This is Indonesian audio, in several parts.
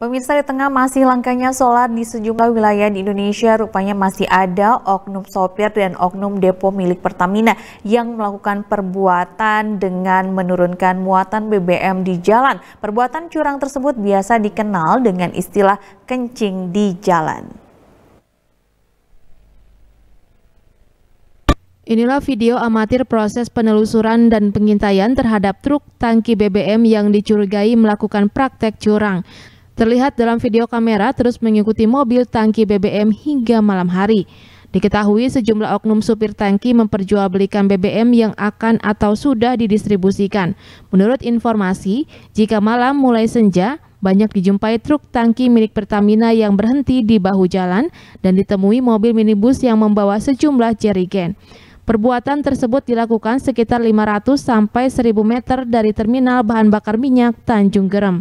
Pemirsa di tengah masih langkanya sholat di sejumlah wilayah di Indonesia, rupanya masih ada oknum sopir dan oknum depo milik Pertamina yang melakukan perbuatan dengan menurunkan muatan BBM di jalan. Perbuatan curang tersebut biasa dikenal dengan istilah kencing di jalan. Inilah video amatir proses penelusuran dan pengintaian terhadap truk tangki BBM yang dicurigai melakukan praktek curang terlihat dalam video kamera terus mengikuti mobil tangki BBM hingga malam hari. Diketahui sejumlah oknum supir tangki memperjualbelikan BBM yang akan atau sudah didistribusikan. Menurut informasi, jika malam mulai senja, banyak dijumpai truk tangki milik Pertamina yang berhenti di bahu jalan dan ditemui mobil minibus yang membawa sejumlah jerigen. Perbuatan tersebut dilakukan sekitar 500 sampai 1000 meter dari terminal bahan bakar minyak Tanjung Gerem.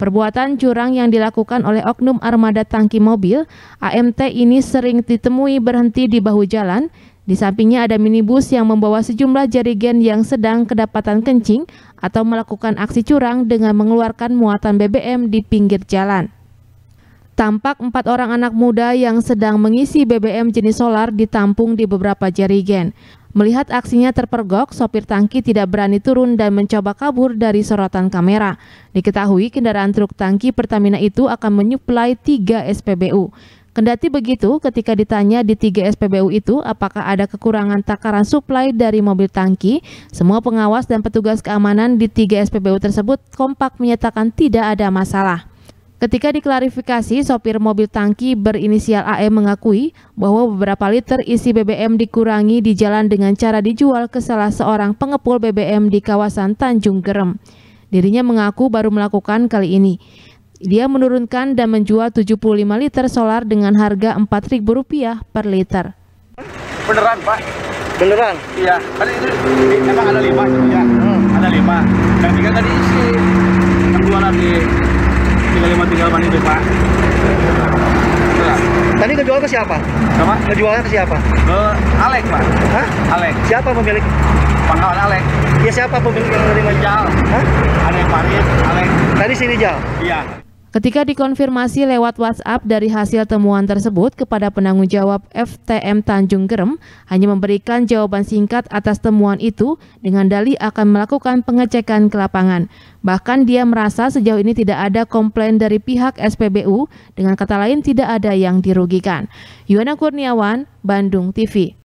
Perbuatan curang yang dilakukan oleh oknum armada tangki mobil, AMT ini sering ditemui berhenti di bahu jalan. Di sampingnya ada minibus yang membawa sejumlah jerigen yang sedang kedapatan kencing atau melakukan aksi curang dengan mengeluarkan muatan BBM di pinggir jalan. Tampak empat orang anak muda yang sedang mengisi BBM jenis solar ditampung di beberapa jerigen. Melihat aksinya terpergok, sopir tangki tidak berani turun dan mencoba kabur dari sorotan kamera. Diketahui kendaraan truk tangki Pertamina itu akan menyuplai tiga SPBU. Kendati begitu, ketika ditanya di tiga SPBU itu apakah ada kekurangan takaran suplai dari mobil tangki, semua pengawas dan petugas keamanan di tiga SPBU tersebut kompak menyatakan tidak ada masalah. Ketika diklarifikasi, sopir mobil tangki berinisial AE mengakui bahwa beberapa liter isi BBM dikurangi di jalan dengan cara dijual ke salah seorang pengepul BBM di kawasan Tanjung Gerem. Dirinya mengaku baru melakukan kali ini. Dia menurunkan dan menjual 75 liter solar dengan harga Rp4.000 per liter. Beneran, Pak? Beneran? Iya. Tadi itu emang ada lima, ya. Hmm. Ada lima. Yang tiga tadi isi. Yang dua lagi 3538 itu pak Tadi ngejual ke siapa? Sama? Ngejualnya ke siapa? Ke Alek, Pak. Hah? Alek. Siapa pemilik? Pangkalan Alek. Ya siapa pemilik yang menerima? Jal. Hah? Alek Paris, Alek. Tadi sini Jal? Iya. Ketika dikonfirmasi lewat WhatsApp dari hasil temuan tersebut kepada penanggung jawab FTM Tanjung Gerem, hanya memberikan jawaban singkat atas temuan itu dengan dalih akan melakukan pengecekan ke lapangan. Bahkan dia merasa sejauh ini tidak ada komplain dari pihak SPBU, dengan kata lain tidak ada yang dirugikan. Yuana Kurniawan, Bandung TV.